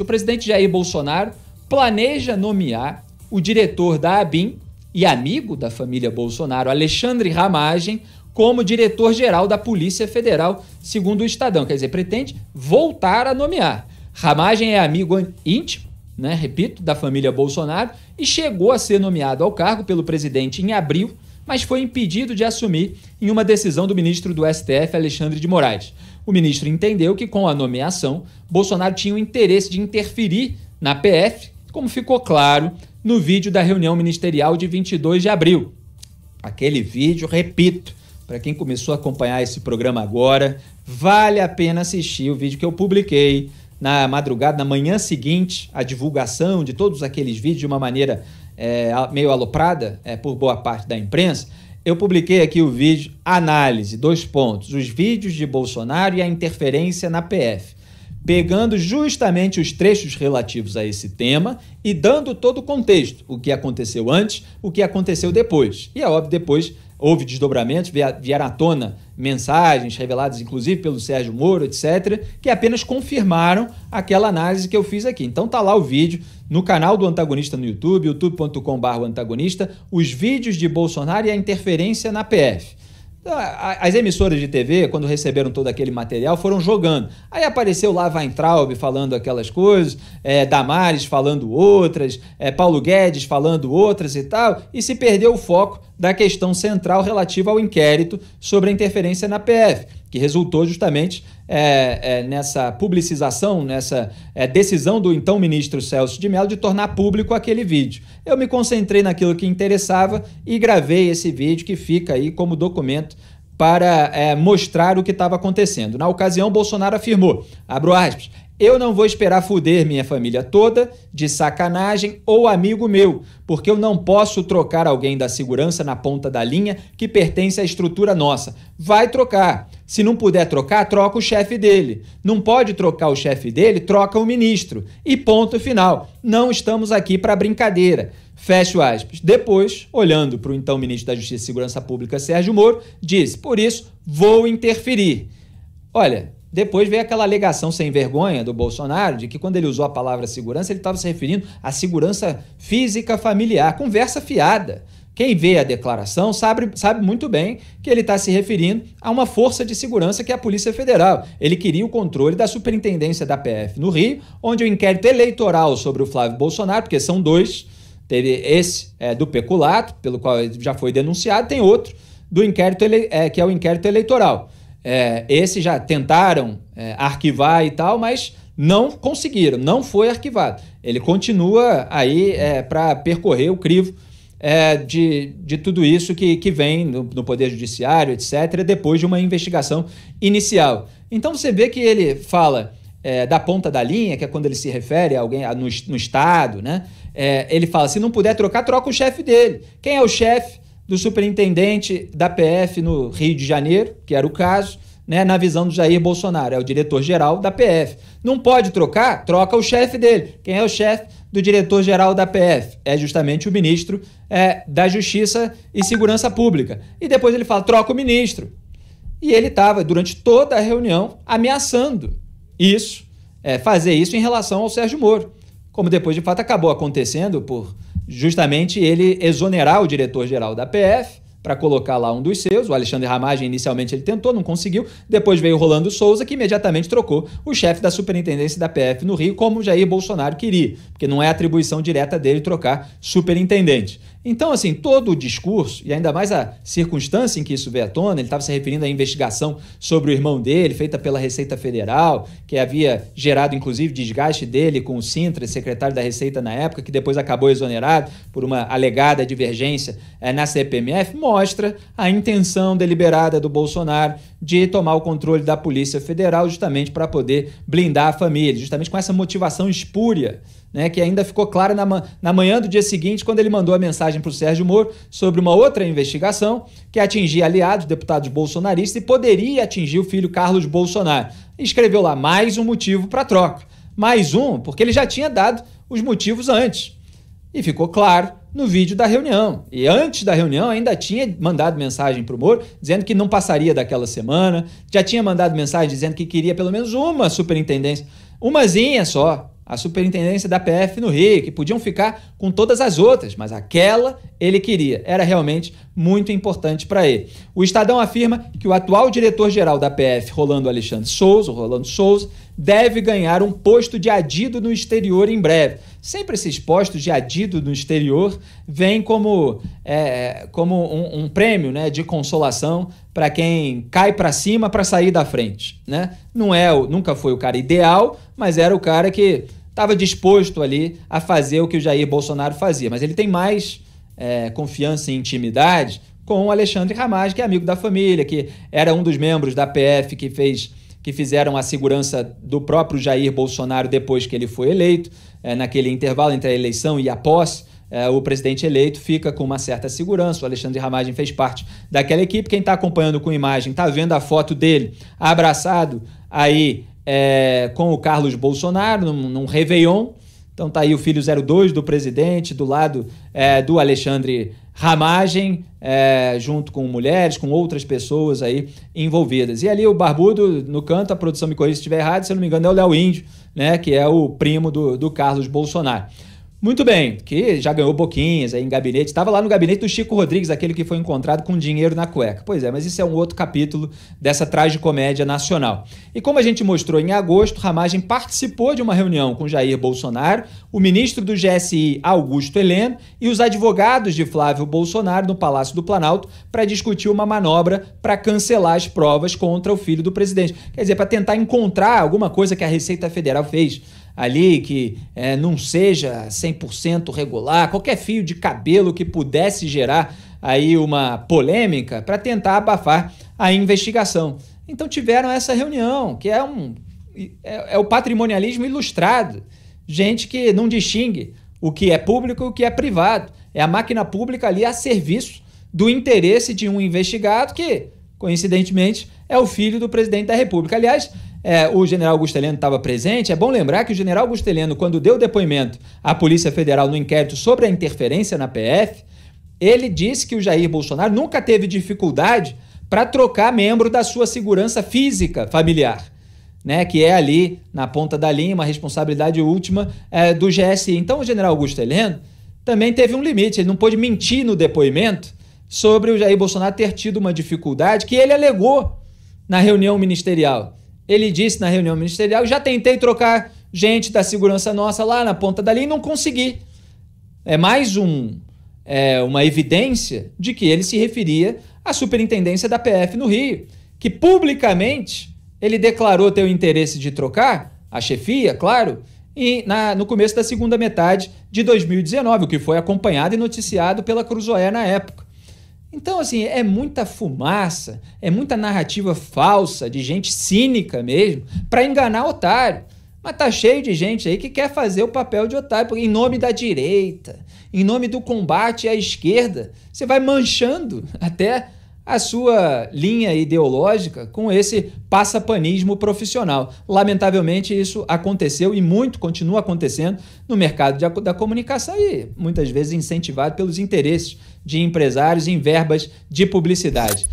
o presidente Jair Bolsonaro planeja nomear o diretor da ABIN e amigo da família Bolsonaro, Alexandre Ramagem, como diretor-geral da Polícia Federal, segundo o Estadão. Quer dizer, pretende voltar a nomear. Ramagem é amigo íntimo, né, repito, da família Bolsonaro e chegou a ser nomeado ao cargo pelo presidente em abril mas foi impedido de assumir em uma decisão do ministro do STF, Alexandre de Moraes. O ministro entendeu que, com a nomeação, Bolsonaro tinha o interesse de interferir na PF, como ficou claro no vídeo da reunião ministerial de 22 de abril. Aquele vídeo, repito, para quem começou a acompanhar esse programa agora, vale a pena assistir o vídeo que eu publiquei na madrugada, na manhã seguinte, a divulgação de todos aqueles vídeos de uma maneira é, meio aloprada é, por boa parte da imprensa, eu publiquei aqui o vídeo Análise, dois pontos, os vídeos de Bolsonaro e a interferência na PF, pegando justamente os trechos relativos a esse tema e dando todo o contexto, o que aconteceu antes, o que aconteceu depois. E é óbvio, depois houve desdobramentos, vieram à tona mensagens reveladas inclusive pelo Sérgio Moro, etc., que apenas confirmaram aquela análise que eu fiz aqui. Então tá lá o vídeo no canal do antagonista no YouTube, youtube.com/antagonista, os vídeos de Bolsonaro e a interferência na PF. Então, as emissoras de TV, quando receberam todo aquele material, foram jogando. Aí apareceu lá Weintraub falando aquelas coisas, é, Damares falando outras, é, Paulo Guedes falando outras e tal, e se perdeu o foco da questão central relativa ao inquérito sobre a interferência na PF que resultou justamente é, é, nessa publicização, nessa é, decisão do então ministro Celso de Mello de tornar público aquele vídeo. Eu me concentrei naquilo que interessava e gravei esse vídeo que fica aí como documento para é, mostrar o que estava acontecendo. Na ocasião, Bolsonaro afirmou, abro aspas, eu não vou esperar fuder minha família toda de sacanagem ou amigo meu, porque eu não posso trocar alguém da segurança na ponta da linha que pertence à estrutura nossa. Vai trocar. Se não puder trocar, troca o chefe dele. Não pode trocar o chefe dele, troca o ministro. E ponto final. Não estamos aqui para brincadeira. Fecho aspas. Depois, olhando para o então ministro da Justiça e Segurança Pública, Sérgio Moro, disse: por isso, vou interferir. Olha, depois veio aquela alegação sem vergonha do Bolsonaro de que quando ele usou a palavra segurança, ele estava se referindo à segurança física familiar. Conversa fiada. Quem vê a declaração sabe, sabe muito bem que ele está se referindo a uma força de segurança que é a Polícia Federal. Ele queria o controle da superintendência da PF no Rio, onde o inquérito eleitoral sobre o Flávio Bolsonaro, porque são dois, teve esse é, do peculato, pelo qual já foi denunciado, tem outro do inquérito ele, é, que é o inquérito eleitoral. É, esse já tentaram é, arquivar e tal, mas não conseguiram, não foi arquivado. Ele continua aí é, para percorrer o crivo é, de, de tudo isso que, que vem no, no, Poder Judiciário, etc., depois de uma investigação inicial. Então você vê que ele fala é, da ponta da linha, que é quando ele se refere a alguém a, no, no Estado, né? É, ele fala: se não puder trocar, troca o chefe dele. Quem é o chefe? do superintendente da PF no Rio de Janeiro, que era o caso, né, na visão do Jair Bolsonaro, é o diretor-geral da PF. Não pode trocar? Troca o chefe dele. Quem é o chefe do diretor-geral da PF? É justamente o ministro é, da Justiça e Segurança Pública. E depois ele fala: troca o ministro. E ele estava, durante toda a reunião, ameaçando isso, é, fazer isso em relação ao Sérgio Moro. Como depois de fato acabou acontecendo por justamente ele exonerar o diretor-geral da PF para colocar lá um dos seus, o Alexandre Ramagem inicialmente ele tentou, não conseguiu, depois veio Rolando Souza que imediatamente trocou o chefe da superintendência da PF no Rio, como Jair Bolsonaro queria, porque não é atribuição direta dele trocar superintendente. Então, assim, todo o discurso, e ainda mais a circunstância em que isso veio à tona, ele estava se referindo à investigação sobre o irmão dele, feita pela Receita Federal, que havia gerado, inclusive, desgaste dele com o Sintra, secretário da Receita na época, que depois acabou exonerado por uma alegada divergência é, na CPMF, mostra a intenção deliberada do Bolsonaro de tomar o controle da Polícia Federal justamente para poder blindar a família, justamente com essa motivação espúria né, que ainda ficou clara na, na manhã do dia seguinte, quando ele mandou a mensagem para o Sérgio Moro sobre uma outra investigação que atingia aliados, deputados bolsonaristas e poderia atingir o filho Carlos Bolsonaro. Escreveu lá mais um motivo para troca. Mais um, porque ele já tinha dado os motivos antes. E ficou claro no vídeo da reunião. E antes da reunião ainda tinha mandado mensagem para o Moro dizendo que não passaria daquela semana, já tinha mandado mensagem dizendo que queria pelo menos uma superintendência, umazinha só, a superintendência da PF no Rio, que podiam ficar com todas as outras, mas aquela ele queria. Era realmente muito importante para ele. O Estadão afirma que o atual diretor-geral da PF, Rolando Alexandre Souza, Rolando Souza, deve ganhar um posto de adido no exterior em breve. Sempre esses postos de adido no exterior vêm como, é, como um, um prêmio né, de consolação para quem cai para cima para sair da frente, né? Não é, nunca foi o cara ideal, mas era o cara que estava disposto ali a fazer o que o Jair Bolsonaro fazia. Mas ele tem mais é, confiança e intimidade com o Alexandre Ramage, que é amigo da família, que era um dos membros da PF que fez que fizeram a segurança do próprio Jair Bolsonaro depois que ele foi eleito, é, naquele intervalo entre a eleição e a posse é, o presidente eleito fica com uma certa segurança. O Alexandre Ramagem fez parte daquela equipe. Quem está acompanhando com imagem está vendo a foto dele abraçado aí é, com o Carlos Bolsonaro num, num Réveillon. Então tá aí o filho 02 do presidente, do lado é, do Alexandre Ramagem, é, junto com mulheres, com outras pessoas aí envolvidas. E ali o Barbudo, no canto, a produção me corrige se estiver errado, se eu não me engano, é o Léo Índio, né, que é o primo do, do Carlos Bolsonaro. Muito bem, que já ganhou boquinhas aí em gabinete. Estava lá no gabinete do Chico Rodrigues, aquele que foi encontrado com dinheiro na cueca. Pois é, mas isso é um outro capítulo dessa tragicomédia nacional. E como a gente mostrou em agosto, Ramagem participou de uma reunião com Jair Bolsonaro, o ministro do GSI, Augusto Heleno, e os advogados de Flávio Bolsonaro no Palácio do Planalto para discutir uma manobra para cancelar as provas contra o filho do presidente. Quer dizer, para tentar encontrar alguma coisa que a Receita Federal fez ali que é, não seja 100% regular, qualquer fio de cabelo que pudesse gerar aí uma polêmica para tentar abafar a investigação. Então tiveram essa reunião, que é um é, é o patrimonialismo ilustrado, gente que não distingue o que é público e o que é privado. É a máquina pública ali a serviço do interesse de um investigado que, coincidentemente, é o filho do presidente da República. Aliás, é, o general Heleno estava presente, é bom lembrar que o general Heleno, quando deu depoimento à Polícia Federal no inquérito sobre a interferência na PF, ele disse que o Jair Bolsonaro nunca teve dificuldade para trocar membro da sua segurança física familiar. Né, que é ali na ponta da linha, uma responsabilidade última é, do GSI. Então, o general Augusto Heleno também teve um limite, ele não pôde mentir no depoimento sobre o Jair Bolsonaro ter tido uma dificuldade que ele alegou na reunião ministerial. Ele disse na reunião ministerial: já tentei trocar gente da segurança nossa lá na ponta dali e não consegui. É mais um, é, uma evidência de que ele se referia à superintendência da PF no Rio, que publicamente ele declarou ter o interesse de trocar a chefia, claro, e na, no começo da segunda metade de 2019, o que foi acompanhado e noticiado pela Cruzoé na época. Então, assim, é muita fumaça, é muita narrativa falsa de gente cínica mesmo para enganar otário. Mas tá cheio de gente aí que quer fazer o papel de otário em nome da direita, em nome do combate à esquerda. Você vai manchando até a sua linha ideológica com esse passapanismo profissional. Lamentavelmente, isso aconteceu e muito continua acontecendo no mercado de, da comunicação e muitas vezes incentivado pelos interesses de empresários em verbas de publicidade.